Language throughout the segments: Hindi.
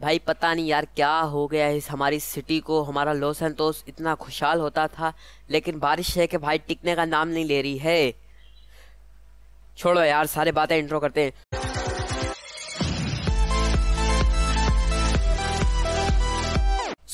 भाई पता नहीं यार क्या हो गया है हमारी सिटी को हमारा लॉस एंटोस इतना खुशहाल होता था लेकिन बारिश है कि भाई टिकने का नाम नहीं ले रही है छोड़ो यार सारे बातें इंट्रो करते हैं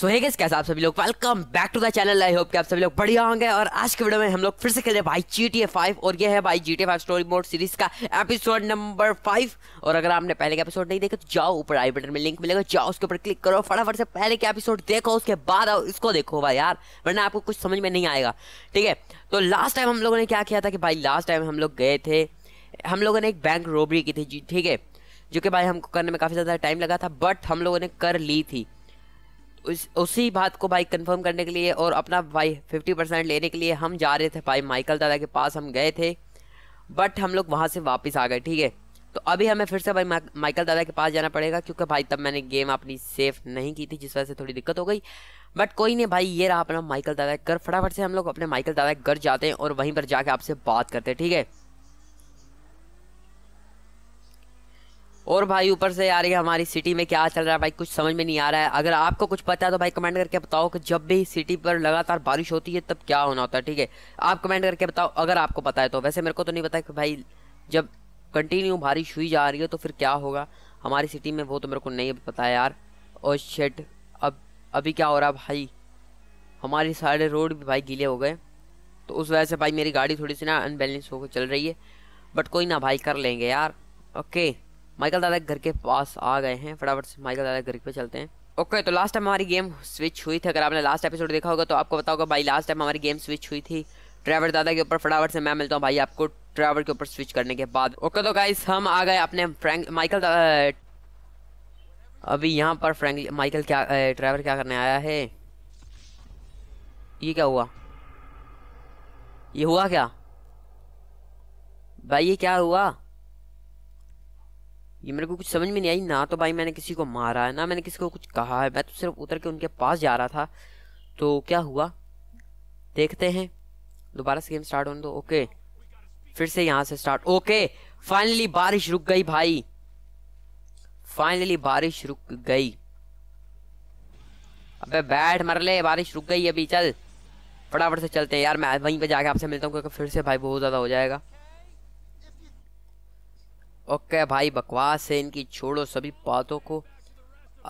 सो है इसके कैसे आप सभी लोग welcome back to the channel I hope कि आप सभी लोग बढ़िया होंगे और आज के वीडियो में हम लोग फिर से खेल रहे भाई जी टी फाइव और ये है भाई G T five story mode series का एपिसोड नंबर फाइव और अगर आपने पहले का एपिसोड नहीं देखा तो जाओ ऊपर आई बटन में लिंक मिलेगा जाओ उसके ऊपर क्लिक करो फटाफट से पहले के एपिसोड देखो उसके बाद आओ इसको देखो भाई यार वरना आपको कुछ समझ में नहीं आएगा ठीक है तो लास्ट टाइम हम लोगों ने क्या किया था कि भाई लास्ट टाइम हम लोग गए थे हम लोगों ने एक बैंक रोबरी की थी ठीक है जो कि भाई हमको करने में काफ़ी ज़्यादा टाइम लगा था बट हम लोगों ने कर ली थी उस उसी बात को भाई कंफर्म करने के लिए और अपना भाई फिफ्टी परसेंट लेने के लिए हम जा रहे थे भाई माइकल दादा के पास हम गए थे बट हम लोग वहाँ से वापस आ गए ठीक है तो अभी हमें फिर से भाई माइकल दादा के पास जाना पड़ेगा क्योंकि भाई तब मैंने गेम अपनी सेफ नहीं की थी जिस वजह से थोड़ी दिक्कत हो गई बट कोई नहीं भाई ये रहा अपना माइकल दादा के घर फटाफट से हम लोग अपने माइकल दादा के घर जाते हैं और वहीं पर जाके आपसे बात करते हैं ठीक है और भाई ऊपर से आ रही है हमारी सिटी में क्या चल रहा है भाई कुछ समझ में नहीं आ रहा है अगर आपको कुछ पता है तो भाई कमेंट करके बताओ कि जब भी सिटी पर लगातार बारिश होती है तब क्या होना होता है ठीक है आप कमेंट करके बताओ अगर आपको पता है तो वैसे मेरे को तो नहीं पता कि भाई जब कंटिन्यू बारिश हुई जा रही हो तो फिर क्या होगा हमारी सिटी में वो तो मेरे को नहीं पता यार और शेट अब अभी क्या हो रहा भाई हमारी सारे रोड भी भाई गीले हो गए तो उस वजह से भाई मेरी गाड़ी थोड़ी सी ना अनबैलेंस होकर चल रही है बट कोई ना भाई कर लेंगे यार ओके माइकल दादा घर के पास आ गए हैं फटाफट से माइकल दादा घर पे चलते हैं ओके okay, तो लास्ट टाइम हमारी गेम स्विच हुई थी अगर आपने लास्ट एपिसोड देखा होगा तो आपको बताओगे भाई लास्ट टाइम हमारी गेम स्विच हुई थी ड्राइवर दादा के ऊपर फटाफट से मैं मिलता हूँ भाई आपको ड्राइवर के ऊपर स्विच करने के बाद ओके तो गाइस हम आ गए अपने फ्रैंक माइकल अभी यहाँ पर फ्रेंक माइकल क्या ड्राइवर क्या करने आया है ये क्या हुआ ये हुआ क्या भाई ये क्या हुआ ये मेरे को कुछ समझ में नहीं आई ना तो भाई मैंने किसी को मारा है ना मैंने किसी को कुछ कहा है मैं तो सिर्फ उतर के उनके पास जा रहा था तो क्या हुआ देखते हैं दोबारा से गेम स्टार्ट होने दो ओके फिर से यहाँ से स्टार्ट ओके फाइनली बारिश रुक गई भाई फाइनली बारिश रुक गई अबे बैठ मर ले बारिश रुक गई अभी चल फटाफट से चलते हैं यार मैं वहीं पे जाके आपसे मिलता हूँ क्योंकि फिर से भाई बहुत ज़्यादा हो जाएगा ओके भाई बकवास है इनकी छोड़ो सभी बातों को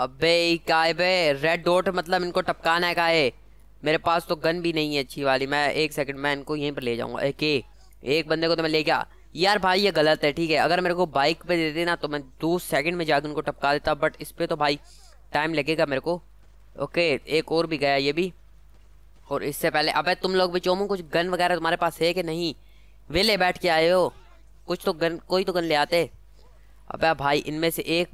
अबे काय बे रेड डॉट मतलब इनको टपकाना है का है मेरे पास तो गन भी नहीं है अच्छी वाली मैं एक सेकंड मैं इनको यहीं पर ले जाऊंगा एक एक बंदे को तो मैं ले गया यार भाई ये गलत है ठीक है अगर मेरे को बाइक पे देते ना तो मैं दो सेकंड में जाकर उनको टपका देता बट इस पर तो भाई टाइम लगेगा मेरे को ओके एक और भी गया ये भी और इससे पहले अब तुम लोग भी चोमो कुछ गन वगैरह तुम्हारे पास है कि नहीं वे ले बैठ के आए हो कुछ तो गन कोई तो गन ले आते अब भाई इनमें से एक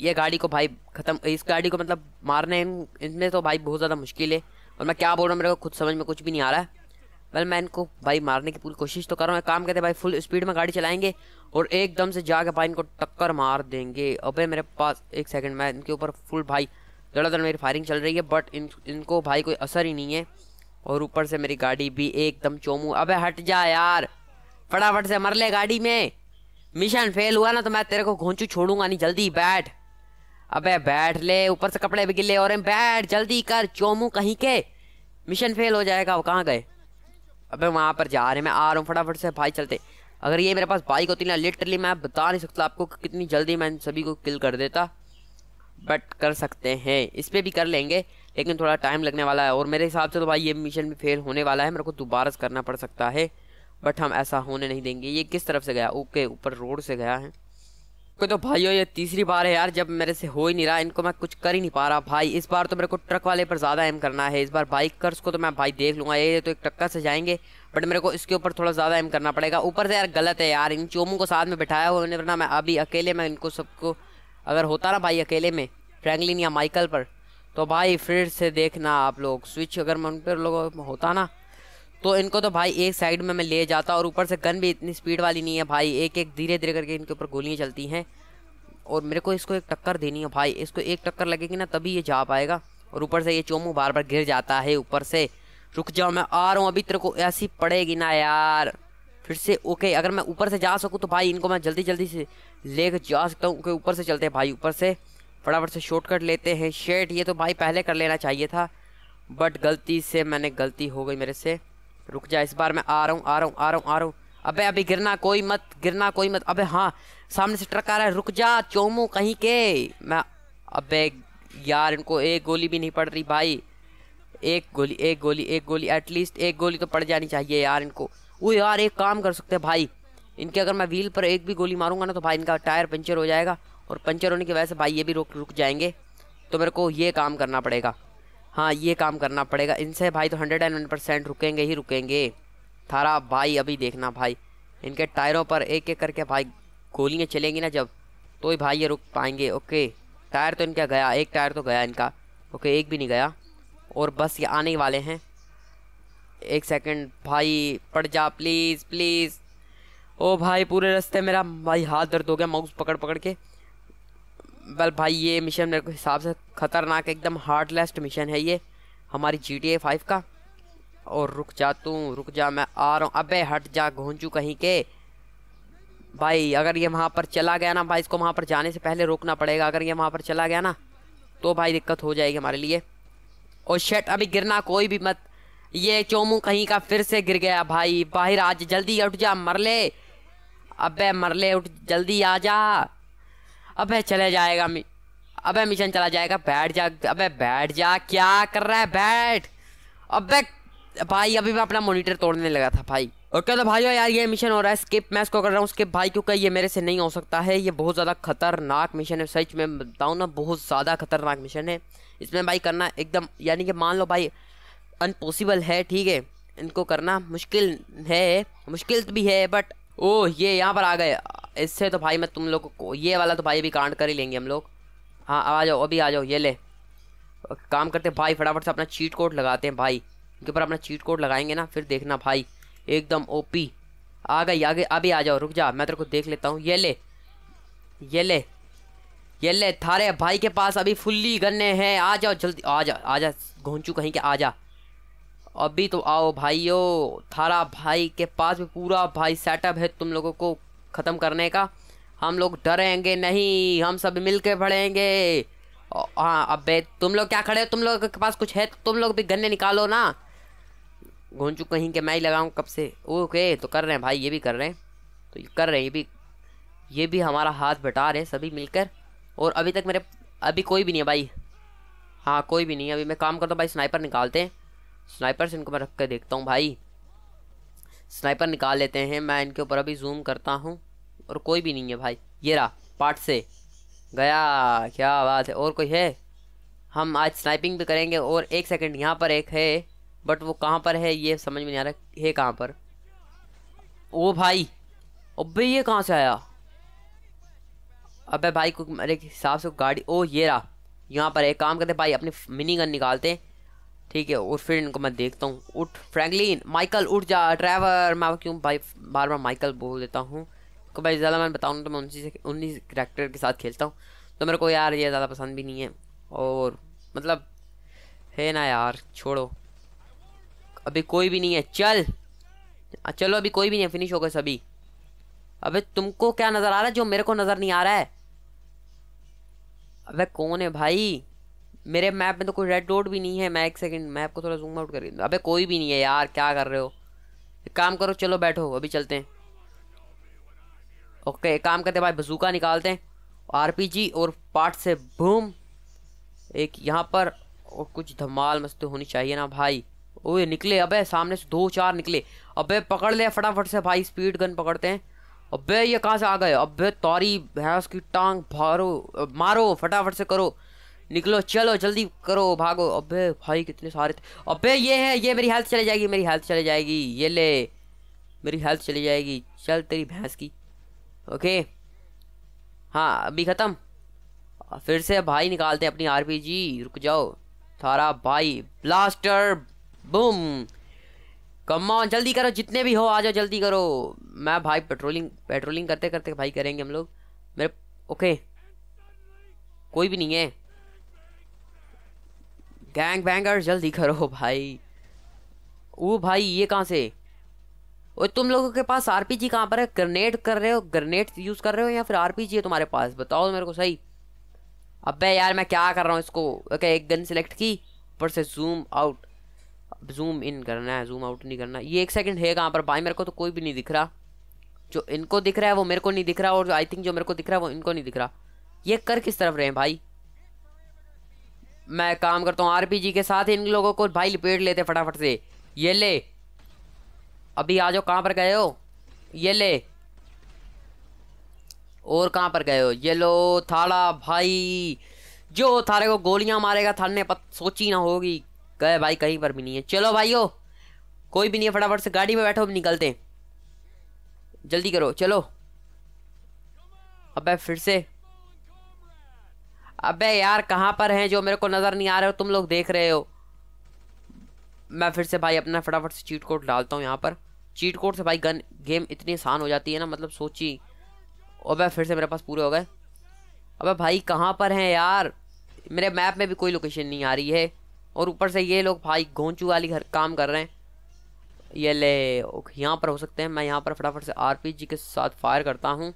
ये गाड़ी को भाई ख़त्म इस गाड़ी को मतलब मारने इनमें तो भाई बहुत ज़्यादा मुश्किल है और मैं क्या बोल रहा हूँ मेरे को खुद समझ में कुछ भी नहीं आ रहा है वेल मैं इनको भाई मारने की पूरी कोशिश तो कर रहा हूँ काम करते भाई फुल स्पीड में गाड़ी चलाएंगे और एकदम से जाके भाई इनको टक्कर मार देंगे अबे मेरे पास एक सेकंड मैं इनके ऊपर फुल भाई दड़ादड़ मेरी फायरिंग चल रही है बट इन इनको भाई कोई असर ही नहीं है और ऊपर से मेरी गाड़ी भी एकदम चोमू अबे हट जा यार फटाफट से मर ले गाड़ी में मिशन फेल हुआ ना तो मैं तेरे को घोंचू छोड़ूंगा नहीं जल्दी बैठ अबे बैठ ले ऊपर से कपड़े भी गिले और बैठ जल्दी कर चोमू कहीं के मिशन फेल हो जाएगा वो कहाँ गए अबे वहाँ पर जा रहे मैं आ रहा हूँ फटाफट से भाई चलते अगर ये मेरे पास बाइक होती ना लिटरली मैं बता नहीं सकता आपको कितनी जल्दी मैं सभी को किल कर देता बट कर सकते हैं इस पर भी कर लेंगे लेकिन थोड़ा टाइम लगने वाला है और मेरे हिसाब से तो भाई ये मिशन भी फेल होने वाला है मेरे को दोबारा करना पड़ सकता है बट हम ऐसा होने नहीं देंगे ये किस तरफ से गया ओके ऊपर रोड से गया है कोई तो भाइयों ये तीसरी बार है यार जब मेरे से हो ही नहीं रहा इनको मैं कुछ कर ही नहीं पा रहा भाई इस बार तो मेरे को ट्रक वाले पर ज़्यादा एम करना है इस बार बाइकर्स को तो मैं भाई देख लूँगा ये तो एक टक्कर से जाएंगे बट मेरे को इसके ऊपर थोड़ा ज़्यादा एम करना पड़ेगा ऊपर से यार गलत है यार इन चोमों को साथ में बैठाया हुआ उन्हें वरना मैं अभी अकेले में इनको सबको अगर होता ना भाई अकेले में फ्रैंकलिन या माइकल पर तो भाई फिर से देखना आप लोग स्विच अगर मैं उन पर लोग होता ना तो इनको तो भाई एक साइड में मैं ले जाता और ऊपर से गन भी इतनी स्पीड वाली नहीं है भाई एक एक धीरे धीरे करके इनके ऊपर गोलियाँ चलती हैं और मेरे को इसको एक टक्कर देनी है भाई इसको एक टक्कर लगेगी ना तभी ये जा पाएगा और ऊपर से ये चोमू बार बार गिर जाता है ऊपर से रुक जाओ मैं आ रहा हूँ अभी तेरे को ऐसी पड़ेगी ना यार फिर से ओके अगर मैं ऊपर से जा सकूँ तो भाई इनको मैं जल्दी जल्दी से ले कर जा सकता हूँ ऊपर से चलते हैं भाई ऊपर से फटाफट से शॉर्टकट लेते हैं शेट ये तो भाई पहले कर लेना चाहिए था बट गलती से मैंने गलती हो गई मेरे से रुक जा इस बार मैं आ रहा हूँ आ रहा हूँ आ रहा हूँ आ रहा हूँ अबे अभी गिरना कोई मत गिरना कोई मत अबे हाँ सामने से ट्रक आ रहा है रुक जा चोमू कहीं के मैं अबे यार इनको एक गोली भी नहीं पड़ रही भाई एक गोली एक गोली एक गोली एटलीस्ट एक गोली तो पड़ जानी चाहिए यार इनको वो यार एक काम कर सकते हैं भाई इनके अगर मैं व्हील पर एक भी गोली मारूंगा ना तो भाई इनका टायर पंचर हो जाएगा और पंचर होने की वजह से भाई ये भी रुक रुक जाएंगे तो मेरे को ये काम करना पड़ेगा हाँ ये काम करना पड़ेगा इनसे भाई तो हंड्रेड एंड वन परसेंट रुकेंगे ही रुकेंगे थारा भाई अभी देखना भाई इनके टायरों पर एक एक करके भाई गोलियाँ चलेंगी ना जब तो ही भाई ये रुक पाएंगे ओके टायर तो इनका गया एक टायर तो गया इनका ओके एक भी नहीं गया और बस ये आने वाले हैं एक सेकंड भाई पड़ जा प्लीज़ प्लीज़ ओ भाई पूरे रास्ते मेरा भाई हाथ दर्द हो गया माउस पकड़ पकड़ के वेल भाई ये मिशन मेरे को हिसाब से ख़तरनाक एकदम हार्डलेस्ट मिशन है ये हमारी जी टी ए फाइव का और रुक जा तू रुक जा मैं आ रहा हूँ अबे हट जा घूंजू कहीं के भाई अगर ये वहाँ पर चला गया ना भाई इसको वहाँ पर जाने से पहले रोकना पड़ेगा अगर ये वहाँ पर चला गया ना तो भाई दिक्कत हो जाएगी हमारे लिए और शर्ट अभी गिरना कोई भी मत ये चोमू कहीं का फिर से गिर गया भाई बाहर आज जल्दी उठ जा मर ले अबे मर ले उठ जल्दी आ जा अबे चले जाएगा मी अबे मिशन चला जाएगा बैठ जा अबे बैठ जा क्या कर रहा है बैठ अबे भाई अभी मैं अपना मॉनिटर तोड़ने लगा था भाई ओके तो भाई यार ये मिशन हो रहा है स्किप मैं इसको कर रहा हूँ स्किप भाई क्योंकि ये मेरे से नहीं हो सकता है ये बहुत ज़्यादा खतरनाक मिशन है सच में बताऊँ ना बहुत ज़्यादा खतरनाक मिशन है इसमें भाई करना एकदम यानी कि मान लो भाई अनपॉसिबल है ठीक है इनको करना मुश्किल है मुश्किल भी है बट ओह ये यहाँ पर आ गए इससे तो भाई मैं तुम लोग को ये वाला तो भाई अभी कांड कर ही लेंगे हम लोग हाँ आ जाओ अभी आ जाओ ये ले काम करते भाई फटाफट से अपना चीट कोड लगाते हैं भाई उनके ऊपर अपना चीट कोड लगाएंगे ना फिर देखना भाई एकदम ओपी आ गई आगे अभी आ जाओ रुक जा मैं तेरे को देख लेता हूँ ये ले ये ले ये ले थारे भाई के पास अभी फुल्ली गन्ने हैं आ जाओ जल्दी आ जा आ जा घोंचू कहीं के आ जा अभी तो आओ भाइयों थारा भाई के पास भी पूरा भाई सेटअप है तुम लोगों को ख़त्म करने का हम लोग डरेंगे नहीं हम सब मिल के पड़ेंगे हाँ अबे तुम लोग क्या खड़े हो तुम लोग के पास कुछ है तो तुम लोग भी गन्ने निकालो ना चुक कहीं के मैं ही लगाऊँ कब से ओके तो कर रहे हैं भाई ये भी कर रहे हैं तो ये कर रहे हैं ये भी ये भी हमारा हाथ बटा रहे हैं सभी मिलकर और अभी तक मेरे अभी कोई भी नहीं है भाई हाँ कोई भी नहीं है अभी मैं काम करता हूँ भाई स्नाइपर निकालते हैं स्नाइपर से इनको मैं रख कर देखता हूँ भाई स्नाइपर निकाल लेते हैं मैं इनके ऊपर अभी जूम करता हूँ और कोई भी नहीं है भाई ये रहा पार्ट से गया क्या बात है और कोई है हम आज स्नाइपिंग भी करेंगे और एक सेकंड यहाँ पर एक है बट वो कहाँ पर है ये समझ में नहीं आ रहा है कहाँ पर ओ भाई अबे ये कहाँ से आया अबे भाई को मेरे हिसाब से गाड़ी ओ ये रहा यहाँ पर एक काम करते भाई अपनी मिनी गन निकालते हैं ठीक है और फिर इनको मैं देखता हूँ उठ फ्रैंकलिन माइकल उठ जा ड्राइवर मैं क्यों भाई बार बार माइकल बोल देता हूँ आपको भाई ज़्यादा मैं बताऊँ तो मैं उन्नीस से उन्हीं करेक्टर के साथ खेलता हूँ तो मेरे को यार ये ज़्यादा पसंद भी नहीं है और मतलब है ना यार छोड़ो अभी कोई भी नहीं है चल चलो अभी कोई भी नहीं है फिनिश हो गए सभी अबे तुमको क्या नज़र आ रहा है जो मेरे को नज़र नहीं आ रहा है अबे कौन है भाई मेरे मैप में तो कोई रेड डॉट भी नहीं है मैं एक सेकंड मैप को थोड़ा जूम आउट कर अबे कोई भी नहीं है यार क्या कर रहे हो एक काम करो चलो बैठो अभी चलते हैं ओके एक काम करते हैं भाई बजूका निकालते हैं आरपीजी और पार्ट से बूम एक यहाँ पर और कुछ धमाल मस्ती होनी चाहिए ना भाई ओए निकले अबे सामने से दो चार निकले अबे पकड़ ले फटाफट से भाई स्पीड गन पकड़ते हैं अबे ये कहाँ से आ गए अबे तौरी भैंस की टांग भारो मारो फटाफट से करो निकलो चलो जल्दी करो भागो अबे भाई कितने सारे थे अबे ये है ये मेरी हेल्थ चली जाएगी मेरी हेल्थ चली जाएगी ये ले मेरी हेल्थ चली जाएगी चल तेरी भैंस की ओके हाँ अभी ख़त्म फिर से भाई निकालते हैं अपनी आरपीजी रुक जाओ थारा भाई ब्लास्टर बूम कमान जल्दी करो जितने भी हो आ जाओ जल्दी करो मैं भाई पेट्रोलिंग पेट्रोलिंग करते करते भाई करेंगे हम लोग मेरे ओके कोई भी नहीं है गैंग बैंगर जल्दी करो भाई वो भाई ये कहाँ से और तुम लोगों के पास आरपीजी कहाँ पर है ग्रेनेड कर रहे हो ग्रेनेड यूज़ कर रहे हो या फिर आरपीजी है तुम्हारे पास बताओ मेरे को सही अबे यार मैं क्या कर रहा हूँ इसको ओके एक गन सेलेक्ट की ऊपर से जूम आउट जूम इन करना है जूम आउट नहीं करना ये एक सेकंड है कहाँ पर भाई मेरे को तो कोई भी नहीं दिख रहा जो इनको दिख रहा है वो मेरे को नहीं दिख रहा और आई थिंक जो मेरे को दिख रहा है वो इनको नहीं दिख रहा ये कर किस तरफ रहे हैं भाई मैं काम करता हूँ जी के साथ इन लोगों को भाई लपेट लेते फटाफट से ये ले अभी आ जाओ कहाँ पर गए हो ये ले और कहाँ पर गए हो ये लो थाला भाई जो थारे को गोलियां मारेगा थाने ने पत सोची ना होगी गए भाई कहीं पर भी नहीं है चलो भाइयों कोई भी नहीं है फटाफट से गाड़ी में बैठो अब निकलते जल्दी करो चलो अबे फिर से अबे यार कहाँ पर हैं जो मेरे को नज़र नहीं आ रहे हो तुम लोग देख रहे हो मैं फिर से भाई अपना फटाफट से चीट कोट डालता हूँ यहाँ पर चीट कोड से भाई गन गेम इतनी आसान हो जाती है ना मतलब सोची अब फिर से मेरे पास पूरे हो गए अबे भाई कहाँ पर हैं यार मेरे मैप में भी कोई लोकेशन नहीं आ रही है और ऊपर से ये लोग भाई घोंचू वाली घर काम कर रहे हैं ये ले यहाँ पर हो सकते हैं मैं यहाँ पर फटाफट से आर के साथ फायर करता हूँ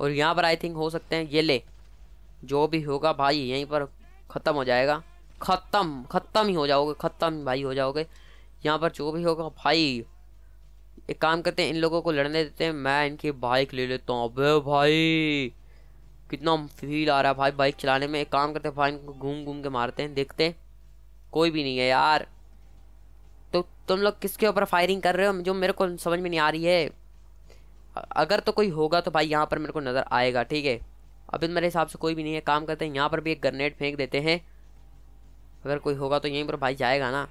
और यहाँ पर आई थिंक हो सकते हैं ये ले जो भी होगा भाई यहीं पर ख़त्म हो जाएगा ख़त्म ख़त्म ही हो जाओगे ख़त्म भाई हो जाओगे यहाँ पर जो भी होगा भाई एक काम करते हैं इन लोगों को लड़ने देते हैं मैं इनकी बाइक ले लेता हूँ अबे भाई कितना फील आ रहा है भाई बाइक चलाने में एक काम करते हैं भाई इनको घूम घूम के मारते हैं देखते हैं कोई भी नहीं है यार तो तुम लोग किसके ऊपर फायरिंग कर रहे हो जो मेरे को समझ में नहीं आ रही है अगर तो कोई होगा तो भाई यहाँ पर मेरे को नज़र आएगा ठीक है अभी तो मेरे हिसाब से कोई भी नहीं है काम करते हैं यहाँ पर भी एक ग्रनेड फेंक देते हैं अगर कोई होगा तो यहीं पर भाई जाएगा ना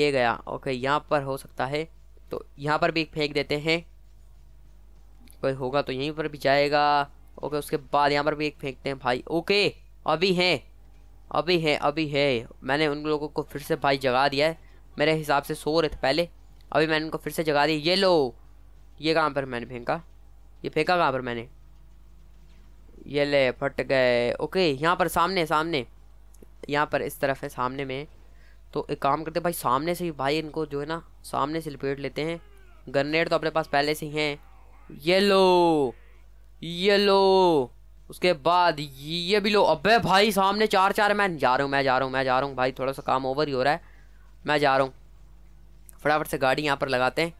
ये गया ओके यहाँ पर हो सकता है तो यहाँ पर भी एक फेंक देते हैं कोई होगा तो यहीं पर भी जाएगा ओके उसके बाद यहाँ पर भी एक फेंकते हैं भाई ओके अभी हैं अभी हैं अभी है मैंने उन लोगों को फिर से भाई जगा दिया है मेरे हिसाब से सो रहे थे पहले अभी मैंने उनको फिर से जगा दिया ये लो ये कहाँ पर मैंने फेंका ये फेंका कहाँ पर मैंने ये ले फट गए ओके यहाँ पर सामने सामने यहाँ पर इस तरफ है सामने में तो एक काम करते भाई सामने से ही भाई इनको जो है ना सामने से लपेट लेते हैं ग्रनेड तो अपने पास पहले से ही हैं येलो येलो उसके बाद ये भी लो अबे भाई सामने चार चार मैं जा रहा हूँ मैं जा रहा हूँ मैं जा रहा हूँ भाई थोड़ा सा काम ओवर ही हो रहा है मैं जा रहा हूँ फटाफट से गाड़ी यहाँ पर लगाते हैं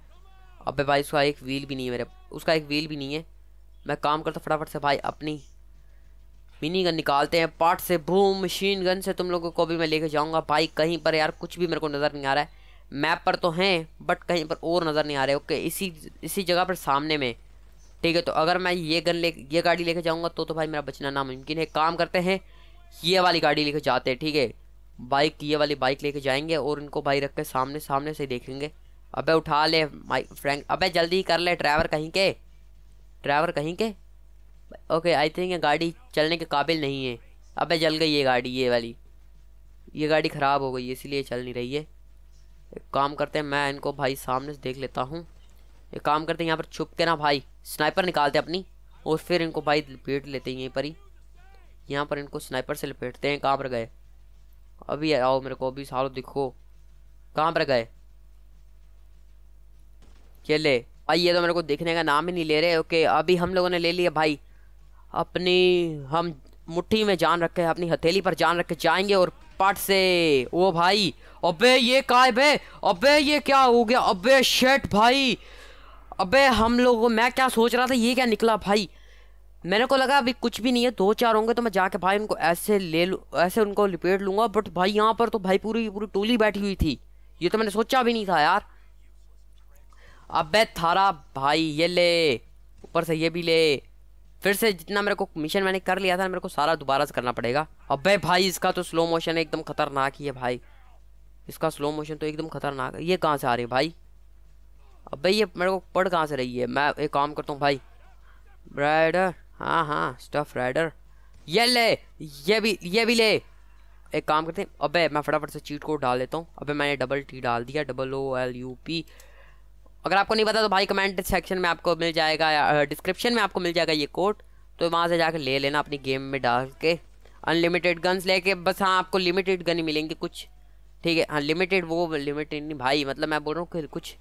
अबे भाई उसका एक व्हील भी नहीं है मेरे उसका एक व्हील भी नहीं है मैं काम करता फटाफट से भाई अपनी मिनी गन निकालते हैं पार्ट से भूम मशीन गन से तुम लोगों को भी मैं लेके जाऊँगा भाई कहीं पर यार कुछ भी मेरे को नज़र नहीं आ रहा है मैप पर तो हैं बट कहीं पर और नज़र नहीं आ रहे ओके इसी इसी जगह पर सामने में ठीक है तो अगर मैं ये गन ले ये गाड़ी लेके जाऊँगा तो तो भाई मेरा बचना नामुमकिन है काम करते हैं ये वाली गाड़ी लेके जाते हैं ठीक है बाइक ये वाली बाइक लेके जाएंगे और इनको भाई रख के सामने सामने से देखेंगे अबे उठा ले माइक फ्रेंक अबे जल्दी कर ले ड्राइवर कहीं के ड्राइवर कहीं के ओके आई थिंक ये गाड़ी चलने के काबिल नहीं है अब जल गई ये गाड़ी ये वाली ये गाड़ी ख़राब हो गई इसीलिए चल नहीं रही है काम करते हैं मैं इनको भाई सामने से देख लेता हूँ एक काम करते हैं यहाँ पर छुप के ना भाई स्नाइपर निकालते अपनी और फिर इनको भाई लपेट लेते हैं यहीं पर ही यहाँ पर इनको स्नाइपर से लपेटते हैं कहाँ पर गए अभी आओ मेरे को अभी सारो दिखो कहाँ पर गए ये भाई ये तो मेरे को देखने का नाम ही नहीं ले रहे ओके अभी हम लोगों ने ले लिया भाई अपनी हम मुट्ठी में जान रखे अपनी हथेली पर जान रख के जाएंगे और पट से ओ भाई अबे ये काय बे अबे ये क्या हो गया अबे शेट भाई अबे हम लोग मैं क्या सोच रहा था ये क्या निकला भाई मैंने को लगा अभी कुछ भी नहीं है दो चार होंगे तो मैं जाके भाई उनको ऐसे ले लूँ ऐसे उनको लिपेट लूँगा बट भाई यहाँ पर तो भाई पूरी पूरी टोली बैठी हुई थी ये तो मैंने सोचा भी नहीं था यार अबे थारा भाई ये ले ऊपर से ये भी ले फिर से जितना मेरे को मिशन मैंने कर लिया था मेरे को सारा दोबारा से करना पड़ेगा अबे भाई इसका तो स्लो मोशन एकदम खतरनाक ही है भाई इसका स्लो मोशन तो एकदम खतरनाक है ये कहाँ से आ रही है भाई अब भाई ये मेरे को पढ़ कहाँ से रही है मैं एक काम करता हूँ भाई राइडर हाँ हाँ स्टफ राइडर ये ले ये भी ये भी ले एक काम करते हैं अबे मैं फटाफट से चीट कोड डाल देता हूँ अबे मैंने डबल टी डाल दिया double O L U P अगर आपको नहीं पता तो भाई कमेंट सेक्शन में आपको मिल जाएगा डिस्क्रिप्शन में आपको मिल जाएगा ये कोड तो वहाँ से जाकर ले लेना अपनी गेम में डाल के अनलिमिटेड गन्स लेके बस हाँ आपको लिमिटेड गन ही मिलेंगे कुछ ठीक है हाँ लिमिटेड वो लिमिटेड नहीं भाई मतलब मैं बोल रहा हूँ कुछ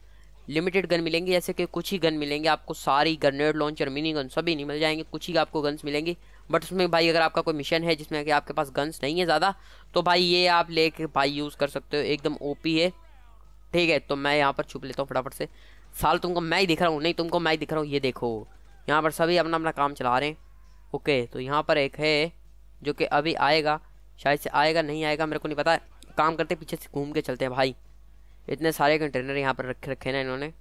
लिमिटेड गन मिलेंगे जैसे कि कुछ ही गन मिलेंगे आपको सारी ग्रनेड लॉन्चर मिनी गन सभी नहीं मिल जाएंगे कुछ ही आपको गन्स मिलेंगे बट उसमें भाई अगर आपका कोई मिशन है जिसमें कि आपके पास गन्स नहीं है ज़्यादा तो भाई ये आप ले भाई यूज़ कर सकते हो एकदम ओ है ठीक है तो मैं यहाँ पर छुप लेता हूँ फटाफट से साल तुमको मैं ही दिख रहा हूँ नहीं तुमको मैं ही दिख रहा हूँ ये देखो यहाँ पर सभी अपना अपना काम चला रहे हैं ओके तो यहाँ पर एक है जो कि अभी आएगा शायद से आएगा नहीं आएगा मेरे को नहीं पता है काम करते पीछे से घूम के चलते हैं भाई इतने सारे कंटेनर यहाँ पर रखे रखे ना इन्होंने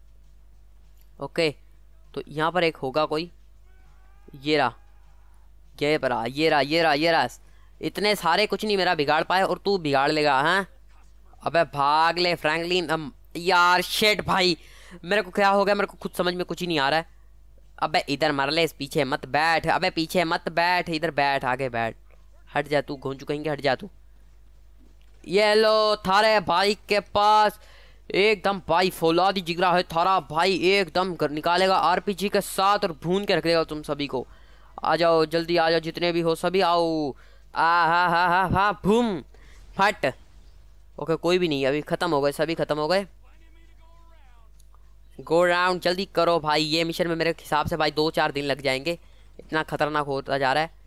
ओके तो यहाँ पर एक होगा कोई ये रहा ये परा ये रहा ये रहा ये रहा इतने सारे कुछ नहीं मेरा बिगाड़ पाए और तू बिगाड़ लेगा हैं हाँ? अबे भाग ले फ्रैंकलिन यार शेट भाई मेरे को क्या हो गया मेरे को खुद समझ में कुछ ही नहीं आ रहा है अबे इधर मर ले इस पीछे मत बैठ अबे पीछे मत बैठ इधर बैठ आगे बैठ हट जा तू घूम कहेंगे हट जा तू ये लो थारे भाई के पास एकदम भाई फौलादी जिगरा है थारा भाई एकदम निकालेगा आरपीजी के साथ और भून के रख देगा तुम सभी को आ जाओ जल्दी आ जाओ जितने भी हो सभी आओ आ हा हा हा हा भूम फट ओके कोई भी नहीं अभी ख़त्म हो गए सभी ख़त्म हो गए गो राउंड जल्दी करो भाई ये मिशन में मेरे हिसाब से भाई दो चार दिन लग जाएंगे इतना ख़तरनाक होता जा रहा है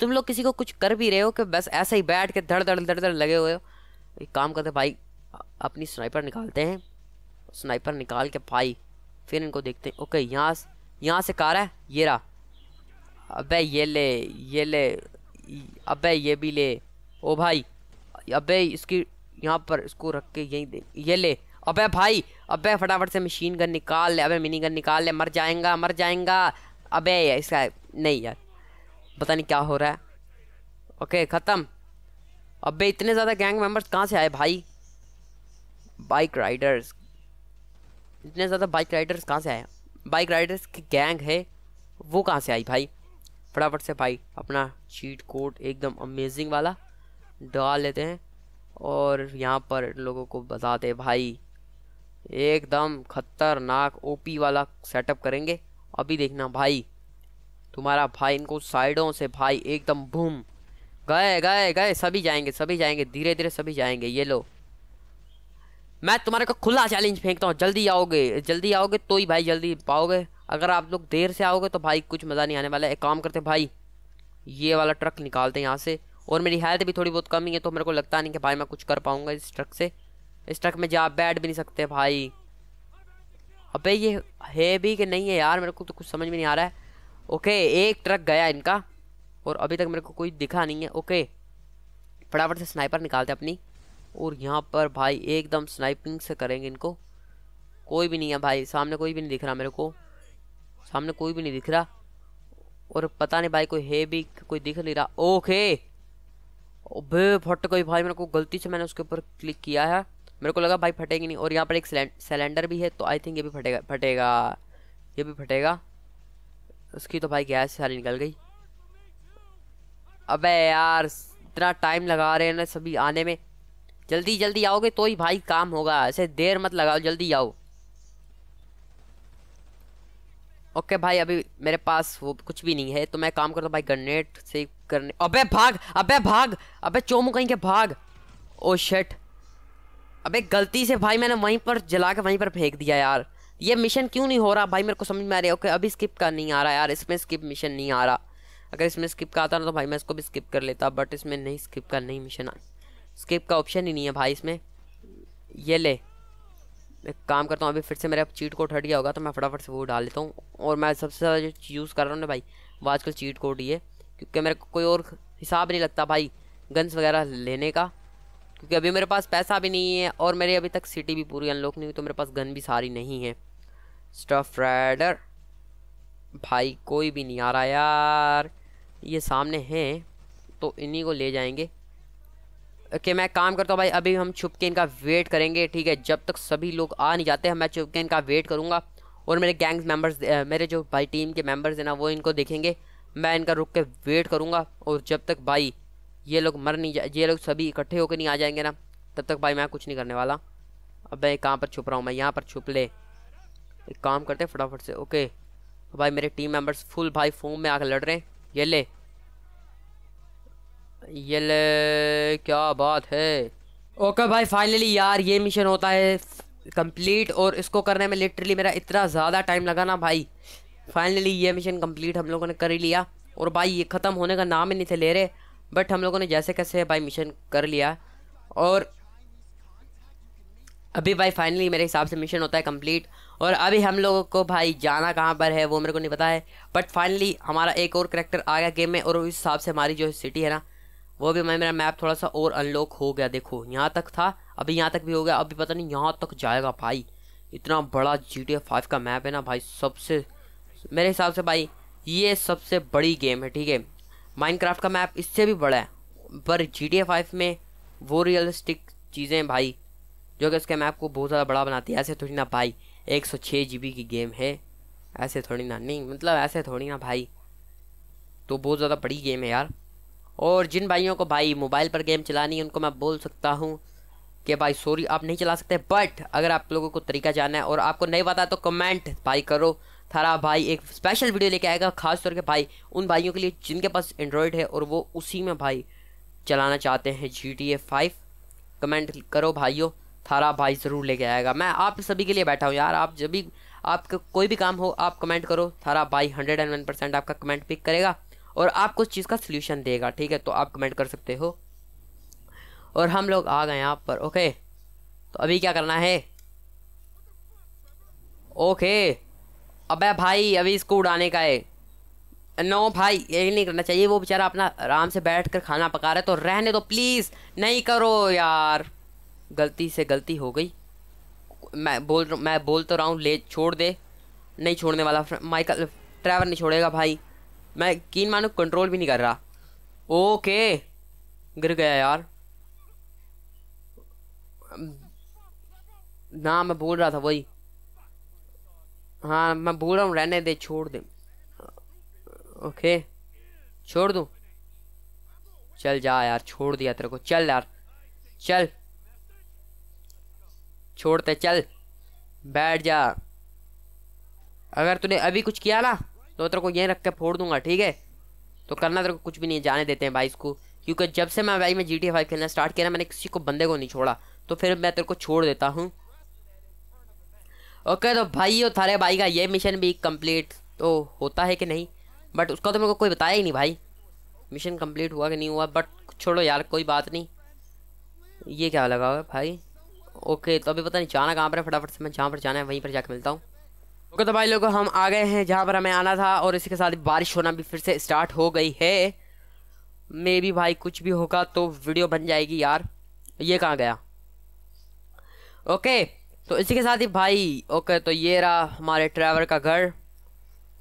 तुम लोग किसी को कुछ कर भी रहे हो कि बस ऐसे ही बैठ के धड़ धड़ धड़ धड़ लगे हुए हो एक काम करते भाई अपनी स्नाइपर निकालते हैं स्नाइपर निकाल के भाई फिर इनको देखते हैं ओके यहाँ यहाँ से कार है ये रहा अबे ये ले ये ले अबे ये भी ले ओ भाई अबे इसकी यहाँ पर इसको रख के यहीं दे ये ले अबे भाई अबे फटाफट से मशीन गन निकाल ले अबे मिनी गन निकाल ले मर जाएगा मर जाएगा अबे इसका नहीं यार पता नहीं क्या हो रहा है ओके ख़त्म अबे इतने ज़्यादा गैंग मेंबर्स कहाँ से आए भाई बाइक राइडर्स इतने ज़्यादा बाइक राइडर्स कहाँ से आए बाइक राइडर्स की गैंग है वो कहाँ से आई भाई फटाफट से भाई अपना चीट कोट एकदम अमेजिंग वाला डाल लेते हैं और यहाँ पर लोगों को बताते भाई एकदम खतरनाक ओपी वाला सेटअप करेंगे अभी देखना भाई तुम्हारा भाई इनको साइडों से भाई एकदम भूम गए गए गए सभी जाएंगे सभी जाएंगे धीरे धीरे सभी जाएंगे ये लो मैं तुम्हारे को खुला चैलेंज फेंकता हूँ जल्दी आओगे जल्दी आओगे तो ही भाई जल्दी पाओगे अगर आप लोग देर से आओगे तो भाई कुछ मज़ा नहीं आने वाला है एक काम करते भाई ये वाला ट्रक निकालते हैं यहाँ से और मेरी हेल्थ भी थोड़ी बहुत कम ही है तो मेरे को लगता नहीं कि भाई मैं कुछ कर पाऊँगा इस ट्रक से इस ट्रक में जा बैठ भी नहीं सकते भाई अबे ये है भी कि नहीं है यार मेरे को तो कुछ समझ में नहीं आ रहा है ओके एक ट्रक गया इनका और अभी तक मेरे को कोई दिखा नहीं है ओके फटाफट से स्नाइपर निकालते हैं अपनी और यहाँ पर भाई एकदम स्नाइपिंग से करेंगे इनको कोई भी नहीं है भाई सामने कोई भी नहीं दिख रहा मेरे को सामने कोई भी नहीं दिख रहा और पता नहीं भाई कोई है भी कोई दिख नहीं रहा ओके ओबे फट गई भाई मेरे को गलती से मैंने उसके ऊपर क्लिक किया है मेरे को लगा भाई फटेगी नहीं और यहाँ पर एक सिलेंडर भी है तो आई थिंक ये भी फटेगा फटेगा ये भी फटेगा उसकी तो भाई गैस सारी निकल गई अबे यार इतना टाइम लगा रहे हैं ना सभी आने में जल्दी जल्दी आओगे तो ही भाई काम होगा ऐसे देर मत लगाओ जल्दी आओ ओके भाई अभी मेरे पास वो कुछ भी नहीं है तो मैं काम करता भाई ग्रेनेड से करने अबे भाग अबे भाग अबे चोमू कहीं के भाग ओ oh शेट अबे गलती से भाई मैंने वहीं पर जला के वहीं पर फेंक दिया यार ये मिशन क्यों नहीं हो रहा भाई मेरे को समझ में आ रहा है ओके अभी स्किप का नहीं आ रहा यार इसमें स्किप मिशन नहीं आ रहा अगर इसमें स्किप का आता ना तो भाई मैं इसको भी स्किप कर लेता बट इसमें नहीं स्किप का नहीं मिशन स्किप का ऑप्शन ही नहीं है भाई इसमें ये ले मैं काम करता हूँ अभी फिर से मेरा चीट कोड हट गया होगा तो मैं फटाफट से वो डाल लेता हूँ और मैं सबसे ज़्यादा जो यूज़ कर रहा हूँ ना भाई वो आजकल चीट कोड ही है क्योंकि मेरे को कोई और हिसाब नहीं लगता भाई गन्स वगैरह लेने का क्योंकि अभी मेरे पास पैसा भी नहीं है और मेरी अभी तक सिटी भी पूरी अनलॉक नहीं हुई तो मेरे पास गन भी सारी नहीं है स्टफ राइडर भाई कोई भी नहीं आ रहा यार ये सामने हैं तो इन्हीं को ले जाएंगे ओके मैं काम करता हूँ भाई अभी हम छुप के इनका वेट करेंगे ठीक है जब तक सभी लोग आ नहीं जाते हैं मैं छुप के इनका वेट करूँगा और मेरे गैंग मेंबर्स मेरे जो भाई टीम के मेंबर्स हैं ना वो इनको देखेंगे मैं इनका रुक के वेट करूँगा और जब तक भाई ये लोग मर नहीं जा ये लोग सभी इकट्ठे होकर नहीं आ जाएंगे ना तब तक भाई मैं कुछ नहीं करने वाला अब मैं कहाँ पर छुप रहा हूँ मैं यहाँ पर छुप ले एक काम करते हैं फटाफट से ओके भाई मेरे टीम मेम्बर्स फुल भाई फोम में आकर लड़ रहे हैं ये ले ये ले क्या बात है ओके भाई फाइनली यार ये मिशन होता है कंप्लीट और इसको करने में लिटरली मेरा इतना ज़्यादा टाइम लगा ना भाई फाइनली ये मिशन कंप्लीट हम लोगों ने कर ही लिया और भाई ये ख़त्म होने का नाम ही नहीं थे ले रहे बट हम लोगों ने जैसे कैसे भाई मिशन कर लिया और अभी भाई फाइनली मेरे हिसाब से मिशन होता है कंप्लीट और अभी हम लोगों को भाई जाना कहाँ पर है वो मेरे को नहीं पता है बट फाइनली हमारा एक और करेक्टर आ गया गेम में और उस हिसाब से हमारी जो सिटी है ना वो भी मैं मेरा मैप थोड़ा सा और अनलॉक हो गया देखो यहाँ तक था अभी यहाँ तक भी हो गया अभी पता नहीं यहाँ तक जाएगा भाई इतना बड़ा जी टी फाइव का मैप है ना भाई सबसे मेरे हिसाब से भाई ये सबसे बड़ी गेम है ठीक है माइनक्राफ्ट का मैप इससे भी बड़ा है पर जी टी फाइव में वो रियलिस्टिक चीज़ें भाई जो कि उसके मैप को बहुत ज़्यादा बड़ा बनाती है ऐसे थोड़ी ना भाई एक सौ छः जी बी की गेम है ऐसे थोड़ी ना नहीं मतलब ऐसे थोड़ी ना भाई तो बहुत ज़्यादा बड़ी गेम है यार और जिन भाइयों को भाई मोबाइल पर गेम चलानी है उनको मैं बोल सकता हूँ कि भाई सॉरी आप नहीं चला सकते बट अगर आप लोगों को तरीका जानना है और आपको नहीं पता तो कमेंट भाई करो थारा भाई एक स्पेशल वीडियो लेके आएगा खास तौर के भाई उन भाइयों के लिए जिनके पास एंड्रॉयड है और वो उसी में भाई चलाना चाहते हैं G T A five comment करो भाइयों थारा भाई ज़रूर लेके आएगा मैं आप सभी के लिए बैठा हूँ यार आप जब भी आपका कोई भी काम हो आप कमेंट करो थारा भाई हंड्रेड एंड वन परसेंट आपका कमेंट पिक करेगा और आपको उस चीज़ का सोल्यूशन देगा ठीक है तो आप कमेंट कर सकते हो और हम लोग आ गए यहाँ पर ओके तो अभी क्या करना है ओके अबे भाई अभी इसको उड़ाने का है नो भाई यही नहीं करना चाहिए वो बेचारा अपना आराम से बैठ कर खाना पका रहा है तो रहने दो प्लीज़ नहीं करो यार गलती से गलती हो गई मैं बोल मैं बोल तो रहा हूँ ले छोड़ दे नहीं छोड़ने वाला माइकल ट्रैवर नहीं छोड़ेगा भाई मैं यकीन मानो कंट्रोल भी नहीं कर रहा ओके गिर गया यार ना मैं बोल रहा था वही हाँ मैं बोल रहा हूँ रहने दे छोड़ दे ओके छोड़ दूँ चल जा यार छोड़ दिया तेरे को चल यार चल छोड़ते चल बैठ जा अगर तूने अभी कुछ किया ना तो तेरे को यहीं रख के फोड़ दूंगा ठीक है तो करना तेरे को कुछ भी नहीं जाने देते हैं भाई इसको क्योंकि जब से मैं भाई मैं जी टी फाइव खेलना स्टार्ट किया ना मैंने किसी को बंदे को नहीं छोड़ा तो फिर मैं तेरे को छोड़ देता हूँ ओके तो भाई और थारे भाई का ये मिशन भी कम्प्लीट तो होता है कि नहीं बट उसका तो मेरे को कोई बताया ही नहीं भाई मिशन कम्प्लीट हुआ कि नहीं हुआ बट छोड़ो यार कोई बात नहीं ये क्या लगा हुआ भाई ओके तो अभी पता नहीं जाना कहाँ पर फटाफट से मैं जहाँ पर जाना है वहीं पर जाकर मिलता हूँ ओके तो भाई लोगों हम आ गए हैं जहाँ पर हमें आना था और इसी के साथ बारिश होना भी फिर से स्टार्ट हो गई है मे भी भाई कुछ भी होगा तो वीडियो बन जाएगी यार ये कहाँ गया ओके तो इसी के साथ ही भाई ओके तो ये रहा हमारे ड्राइवर का घर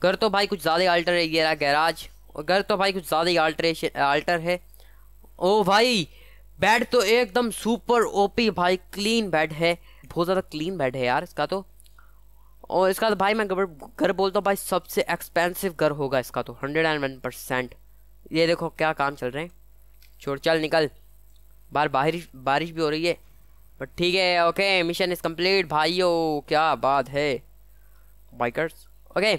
घर तो भाई कुछ ज़्यादा अल्टर है ये रहा गैराज और घर तो भाई कुछ ज़्यादा ही अल्टरेशन अल्टर है ओ भाई बेड तो एकदम सुपर ओपी भाई क्लीन बेड है बहुत ज़्यादा क्लीन बेड है यार इसका तो और इसका तो भाई मैं घर बोलता हूँ भाई सबसे एक्सपेंसिव घर होगा इसका तो हंड्रेड एंड वन परसेंट ये देखो क्या काम चल रहे हैं छोड़ चल निकल बाहर बारिश बारिश भी हो रही है बट ठीक है ओके मिशन इज़ भाई भाइयों क्या बात है बाइकर्स ओके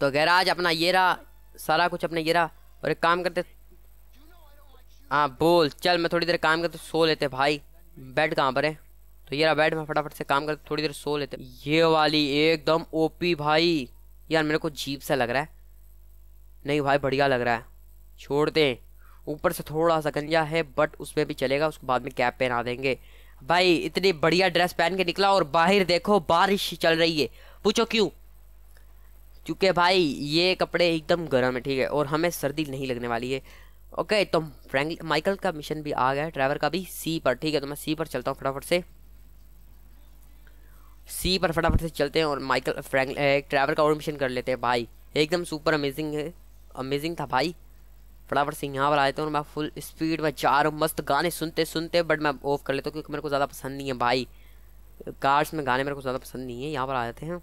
तो गैराज अपना ये रहा सारा कुछ अपने ये रहा और एक काम करते हाँ बोल चल मैं थोड़ी देर काम कर तो सो लेते भाई बेड कहाँ पर है तो यार बेड में फटाफट से काम करते थोड़ी देर सो लेते ये वाली एकदम ओपी भाई यार मेरे को जीप सा लग रहा है नहीं भाई बढ़िया लग रहा है छोड़ते हैं ऊपर से थोड़ा सा गंजा है बट उसमें भी चलेगा उसको बाद में कैप पहना देंगे भाई इतनी बढ़िया ड्रेस पहन के निकला और बाहर देखो बारिश चल रही है पूछो क्यों क्योंकि भाई ये कपड़े एकदम गर्म है ठीक है और हमें सर्दी नहीं लगने वाली है ओके okay, तो फ्रैंक माइकल का मिशन भी आ गया है ड्राइवर का भी सी पर ठीक है तो मैं सी पर चलता हूँ फटाफट से सी पर फटाफट से चलते हैं और माइकल फ्रैंक ड्राइवर का और मिशन कर लेते हैं भाई एकदम सुपर अमेजिंग है अमेजिंग था भाई फटाफट से यहाँ पर आए थे और मैं फुल स्पीड में जा रहा हूँ मस्त गाने सुनते सुनते बट मैं ऑफ कर लेता हूँ क्योंकि मेरे को ज़्यादा पसंद नहीं है भाई कार्स में गाने मेरे को ज़्यादा पसंद नहीं है यहाँ पर आ जाते हैं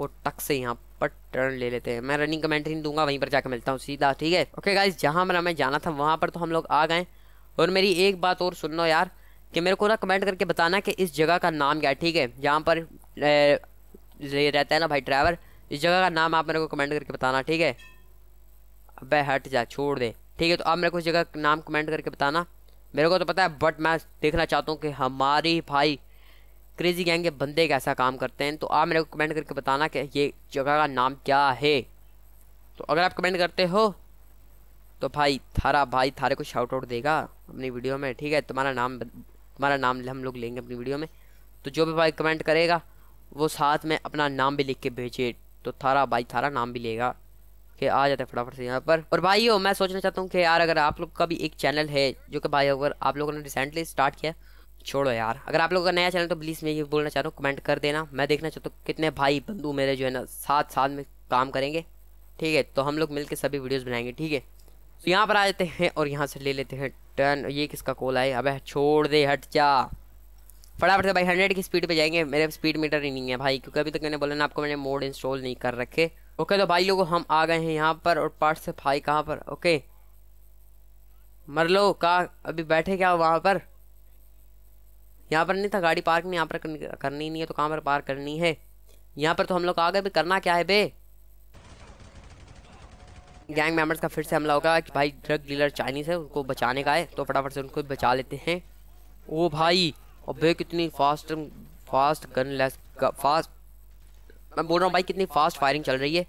और टक से यहाँ पर टर्न ले लेते हैं मैं रनिंग कमेंट नहीं दूंगा वहीं पर जाकर मिलता हूँ सीधा ठीक है ओके गाइज जहाँ पर हमें जाना था वहाँ पर तो हम लोग आ गए और मेरी एक बात और सुन लो यार कि मेरे को ना कमेंट करके बताना कि इस जगह का नाम क्या है ठीक है जहाँ पर ये रहता है ना भाई ड्राइवर इस जगह का नाम आप मेरे को कमेंट करके बताना ठीक है अब हट जा छोड़ दे ठीक है तो आप मेरे को इस जगह का नाम कमेंट करके बताना मेरे को तो पता है बट मैं देखना चाहता हूँ कि हमारी भाई क्रेजी गैंग के बंदे कैसा काम करते हैं तो आप मेरे को कमेंट करके बताना कि ये जगह का नाम क्या है तो अगर आप कमेंट करते हो तो भाई थारा भाई थारे को शाउट आउट देगा अपनी वीडियो में ठीक है तुम्हारा नाम तुम्हारा नाम हम लोग लेंगे अपनी वीडियो में तो जो भी भाई कमेंट करेगा वो साथ में अपना नाम भी लिख के भेजे तो थारा भाई थारा नाम भी लेगा कि आ जाते फटाफट से यहाँ पर और भाई हो मैं सोचना चाहता हूँ कि यार अगर आप लोग का भी एक चैनल है जो कि भाई अगर आप लोगों ने रिसेंटली स्टार्ट किया छोड़ो यार अगर आप लोगों का नया चैनल तो प्लीज़ मैं ये बोलना चाह रहा हूँ कमेंट कर देना मैं देखना चाहता हूँ कितने भाई बंधु मेरे जो है ना साथ साथ में काम करेंगे ठीक है तो हम लोग मिलकर सभी वीडियोस बनाएंगे ठीक है तो यहाँ पर आ जाते हैं और यहाँ से ले लेते हैं टर्न ये किसका कॉल आए अब छोड़ दे हट जा फटाफट से भाई हंड्रेड की स्पीड पे जाएंगे मेरे स्पीड मीटर ही नहीं है भाई क्योंकि अभी तक मैंने बोला ना आपको मैंने मोड इंस्टॉल नहीं कर रखे ओके तो भाई लोगों हम आ गए हैं यहाँ पर और पार्ट से भाई कहाँ पर ओके मर लो का अभी बैठे क्या वहाँ पर यहाँ पर नहीं था गाड़ी पार्क नहीं यहाँ पर करनी नहीं है तो कहाँ पर पार्क करनी है यहाँ पर तो हम लोग आ गए करना क्या है बे गैंग मेंबर्स का फिर से हमला होगा कि भाई ड्रग डीलर चाइनीज़ है उनको बचाने का है तो फटाफट से उनको बचा लेते हैं ओ भाई और भे कितनी fast fast gun less fast मैं बोल रहा हूँ भाई कितनी फास्ट फायरिंग चल रही है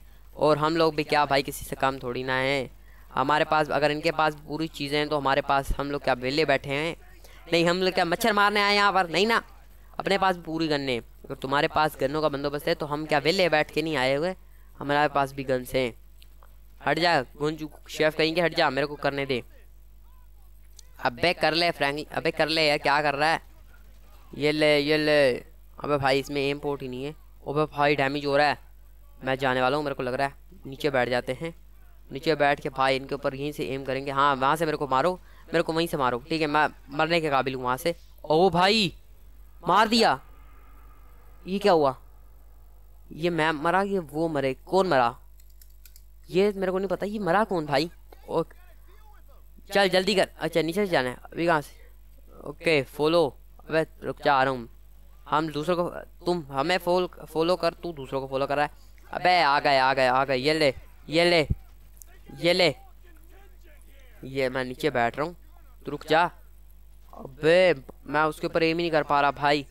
और हम लोग भी क्या भाई किसी से काम थोड़ी ना है हमारे पास अगर इनके पास पूरी चीज़ें हैं तो हमारे पास हम लोग क्या वेले बैठे हैं नहीं हम लोग क्या मच्छर मारने आए यहाँ पर नहीं ना अपने पास पूरी गन्ने अगर तुम्हारे पास गन्नों का बंदोबस्त है तो हम क्या वेले बैठ के नहीं आए हुए हमारे पास भी गन्स हैं हट जा गुंजू शेफ कहेंगे हट जा मेरे को करने दे अबे कर ले फ्रैंक अबे कर ले यार क्या कर रहा है ये ले ये ले अबे भाई इसमें एम पोर्ट ही नहीं है अबे भाई डैमेज हो रहा है मैं जाने वाला हूँ मेरे को लग रहा है नीचे बैठ जाते हैं नीचे बैठ के भाई इनके ऊपर यहीं से एम करेंगे हाँ वहाँ से मेरे को मारो मेरे को वहीं से मारो ठीक है मैं मरने के काबिल हूँ वहाँ से ओ भाई मार दिया ये क्या हुआ ये मैं मरा ये वो मरे कौन मरा ये मेरे को नहीं पता ये मरा कौन भाई ओके चल जल्दी कर अच्छा नीचे से जाना है अभी कहाँ से ओके फॉलो अबे रुक जा आ रहा हूँ हम दूसरों को तुम हमें फोल फॉलो कर तू दूसरों को फॉलो कर रहा है अबे आ गए आ गए आ गए ये ले ये ले ये ले ये मैं नीचे बैठ रहा हूँ तो रुक जा अबे मैं उसके ऊपर एम ही नहीं कर पा रहा भाई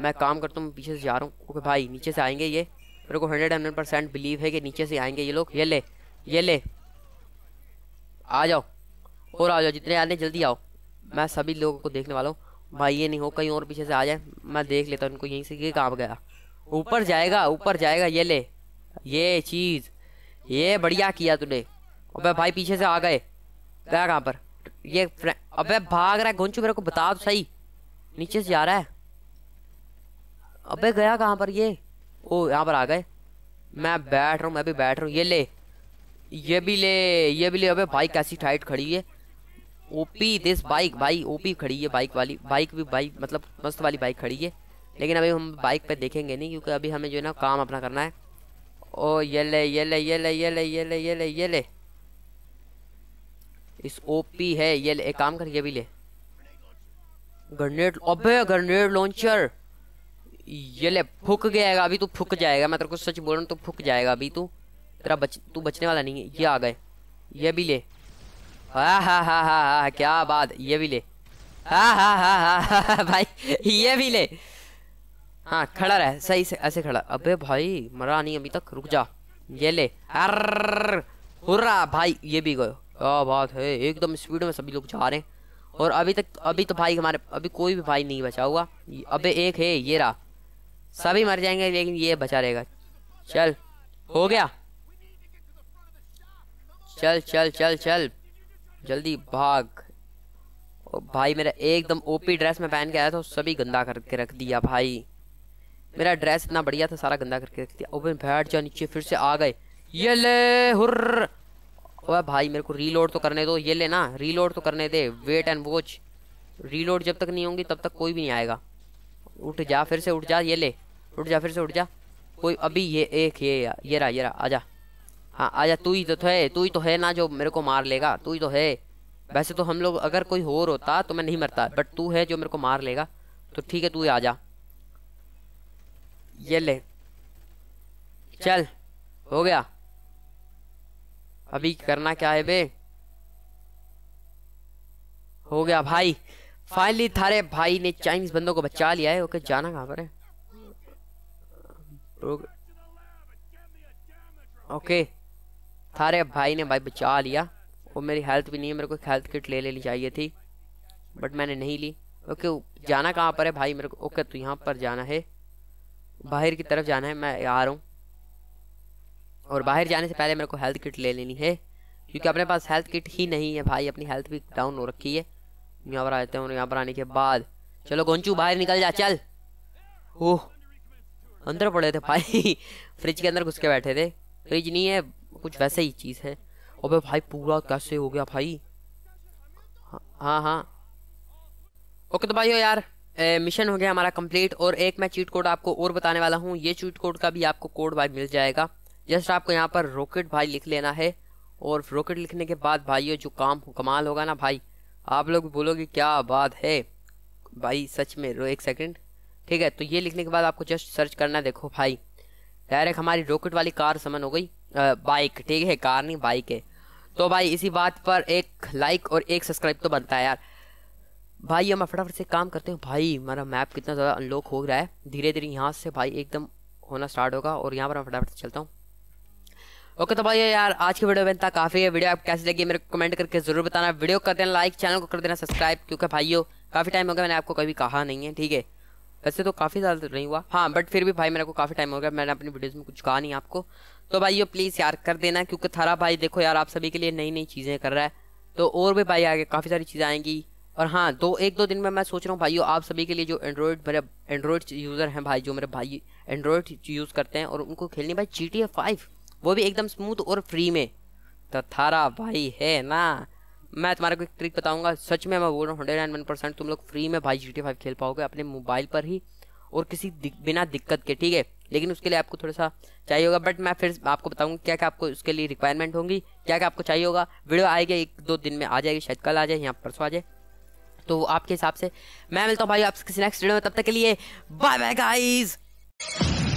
मैं काम करता हूँ पीछे से जा रहा हूँ ओके भाई नीचे से आएंगे ये मेरे को हंड्रेड हंड्रेड परसेंट बिलीव है कि नीचे से आएंगे ये लोग ये ले ये ले आ जाओ और आ जाओ जितने आने जल्दी आओ मैं सभी लोगों को देखने वाला हूँ भाई ये नहीं हो कहीं और पीछे से आ जाए मैं देख लेता हूँ इनको यहीं से ये काम गया ऊपर जाएगा ऊपर जाएगा ये ले ये चीज़ ये बढ़िया किया तूने अबे भाई पीछे से आ गए गया कहाँ पर ये अबे भाग रहा है गोंचू मेरे को बता दो सही नीचे से जा रहा है अबे गया कहाँ पर ये ओ यहाँ पर आ गए मैं बैठ रहा हूँ मैं भी बैठ रहा हूँ ये ले ये भी ले ये भी ले अबे बाइक कैसी टाइट खड़ी है ओपी दिस बाइक भाई ओपी खड़ी है बाइक वाली बाइक भी बाइक मतलब मस्त वाली बाइक खड़ी है लेकिन अभी हम बाइक पे देखेंगे नहीं क्योंकि अभी हमें जो है ना काम अपना करना है ओ ये ले ये ले ये ले ये ले ये ले ये ले ये ले इस ओपी है ये ले, एक काम कर ये भी ले ग्रेनेड अबे ग्रेनेड लॉन्चर ये ले फुक गया अभी तू फुक जाएगा मैं तेरे को सच बोल रहा हूँ तो फुक जाएगा अभी तू तेरा बच तू बचने वाला नहीं है ये आ गए ये भी ले हा हा हा हा हा क्या बात ये भी ले हा हा हा हा हा भाई ये भी ले हाँ खड़ा रह सही से ऐसे खड़ा अबे भाई मरा नहीं अभी तक रुक जा ये ले हुर्रा भाई ये भी गयो क्या बात है एकदम स्पीड में सभी लोग जा रहे हैं और अभी तक अभी तो भाई हमारे अभी कोई भी भाई नहीं बचा हुआ अबे एक है ये रहा सभी मर जाएंगे लेकिन ये बचा रहेगा चल हो गया चल चल चल चल जल्दी भाग भाई मेरा एकदम ओपी ड्रेस में पहन के आया था सभी गंदा करके रख दिया भाई मेरा ड्रेस इतना बढ़िया था सारा गंदा करके रख दिया ओपन बैठ जा नीचे फिर से आ गए ये ले हुर्र ओए भाई मेरे को रीलोड तो करने दो ये लेना रीलोड तो करने दे वेट एंड वॉच रीलोड जब तक नहीं होंगी तब तक कोई भी नहीं आएगा उठ जा फिर से उठ जा ये ले उठ जा फिर से उठ जा कोई अभी ये एक ये ये रहा ये रहा जा हाँ आ जा तू ही तो, तो है तू ही तो है ना जो मेरे को मार लेगा तू ही तो है वैसे तो हम लोग अगर कोई और होता तो मैं नहीं मरता बट तू है जो मेरे को मार लेगा तो ठीक है तू ही जा ये ले चल हो गया अभी करना क्या है बे हो गया भाई फाइनली थारे भाई ने चाइनीज बंदों को बचा लिया है ओके जाना कहां पर है ओके थारे भाई ने भाई बचा लिया वो मेरी हेल्थ भी नहीं है मेरे को हेल्थ किट ले लेनी चाहिए थी बट मैंने नहीं ली ओके जाना कहाँ पर है भाई मेरे को ओके तो यहां पर जाना है बाहर की तरफ जाना है मैं आ रहा हूँ और बाहर जाने से पहले मेरे को हेल्थ किट ले लेनी है क्योंकि अपने पास हेल्थ किट ही नहीं है भाई अपनी हेल्थ भी डाउन हो रखी है यहाँ पर आ जाते हैं और यहाँ पर आने के बाद चलो गोंचू बाहर निकल जा चल ओह अंदर पड़े थे भाई फ्रिज के अंदर घुस के बैठे थे फ्रिज नहीं है कुछ वैसे ही चीज़ है अबे भाई पूरा कैसे हो गया भाई हाँ हाँ ओके तो भाई हो यार ए, मिशन हो गया हमारा कंप्लीट और एक मैं चीट कोड आपको और बताने वाला हूँ ये चीट कोड का भी आपको कोड भाई मिल जाएगा जस्ट आपको यहाँ पर रॉकेट भाई लिख लेना है और रॉकेट लिखने के बाद भाइयों जो काम कमाल होगा ना भाई आप लोग भी बोलोगे क्या बात है भाई सच में रो एक सेकंड ठीक है तो ये लिखने के बाद आपको जस्ट सर्च करना है देखो भाई डायरेक्ट हमारी रॉकेट वाली कार समन हो गई बाइक ठीक है कार नहीं बाइक है तो भाई इसी बात पर एक लाइक और एक सब्सक्राइब तो बनता है यार भाई हम फटाफट से काम करते हैं भाई हमारा मैप कितना ज़्यादा अनलॉक हो रहा है धीरे धीरे यहाँ से भाई एकदम होना स्टार्ट होगा और यहाँ पर मैं फटाफट से चलता हूँ ओके तो भाई यार आज की वीडियो में इतना काफ़ी है वीडियो आप कैसी लगी मेरे को कमेंट करके ज़रूर बताना वीडियो कर देना लाइक चैनल को कर देना सब्सक्राइब क्योंकि भाइयों काफ़ी टाइम हो गया मैंने आपको कभी कहा नहीं है ठीक है वैसे तो काफ़ी ज़्यादा नहीं हुआ हाँ बट फिर भी भाई मेरे को काफ़ी टाइम हो गया मैंने अपनी वीडियोज़ में कुछ कहा नहीं आपको तो भाई प्लीज़ यार कर देना क्योंकि थारा भाई देखो यार आप सभी के लिए नई नई चीज़ें कर रहा है तो और भी भाई आगे काफ़ी सारी चीज़ें आएंगी और हाँ दो एक दो दिन में मैं सोच रहा हूँ भाइयों आप सभी के लिए जो एंड्रॉयड मेरे एंड्रॉयड यूज़र हैं भाई जो मेरे भाई एंड्रॉयड यूज़ करते हैं और उनको खेलनी भाई जी टी ए फाइव वो भी एकदम स्मूथ और फ्री में तो थारा भाई है ना मैं तुम्हारे को एक ट्रिक बताऊंगा सच में मैं बोल रहा हूँ हंड्रेड एंड वन परसेंट तुम लोग फ्री में भाई जी फाइव खेल पाओगे अपने मोबाइल पर ही और किसी दिक, बिना दिक्कत के ठीक है लेकिन उसके लिए आपको थोड़ा सा चाहिए होगा बट मैं फिर आपको बताऊंगा क्या क्या आपको उसके लिए रिक्वायरमेंट होंगी क्या क्या आपको चाहिए होगा वीडियो आएगी एक दो दिन में आ जाएगी शायद कल आ जाए या परसों आ जाए तो आपके हिसाब से मैं मिलता हूँ भाई आपसे किसी नेक्स्ट वीडियो में तब तक के लिए बाय बाय गाइज़